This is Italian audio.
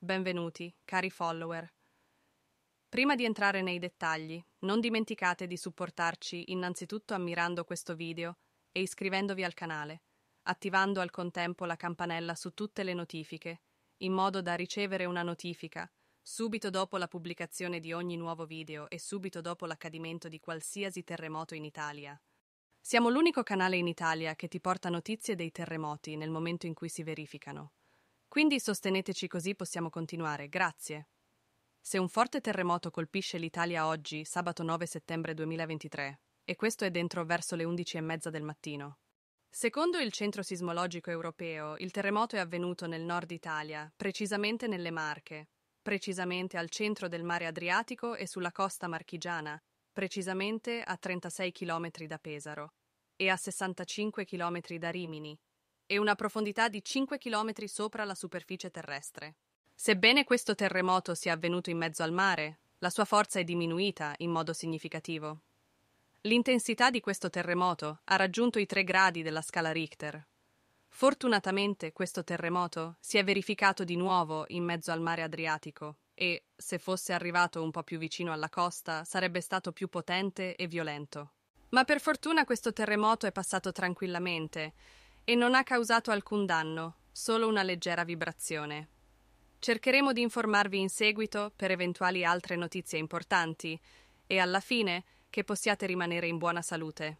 Benvenuti, cari follower. Prima di entrare nei dettagli, non dimenticate di supportarci innanzitutto ammirando questo video e iscrivendovi al canale, attivando al contempo la campanella su tutte le notifiche, in modo da ricevere una notifica subito dopo la pubblicazione di ogni nuovo video e subito dopo l'accadimento di qualsiasi terremoto in Italia. Siamo l'unico canale in Italia che ti porta notizie dei terremoti nel momento in cui si verificano. Quindi sosteneteci così possiamo continuare, grazie. Se un forte terremoto colpisce l'Italia oggi, sabato 9 settembre 2023, e questo è dentro verso le 11.30 del mattino. Secondo il Centro Sismologico Europeo, il terremoto è avvenuto nel nord Italia, precisamente nelle Marche, precisamente al centro del mare Adriatico e sulla costa marchigiana, precisamente a 36 km da Pesaro e a 65 km da Rimini, e una profondità di 5 km sopra la superficie terrestre. Sebbene questo terremoto sia avvenuto in mezzo al mare, la sua forza è diminuita in modo significativo. L'intensità di questo terremoto ha raggiunto i 3 gradi della scala Richter. Fortunatamente questo terremoto si è verificato di nuovo in mezzo al mare Adriatico e, se fosse arrivato un po' più vicino alla costa, sarebbe stato più potente e violento. Ma per fortuna questo terremoto è passato tranquillamente e non ha causato alcun danno, solo una leggera vibrazione. Cercheremo di informarvi in seguito per eventuali altre notizie importanti e alla fine che possiate rimanere in buona salute.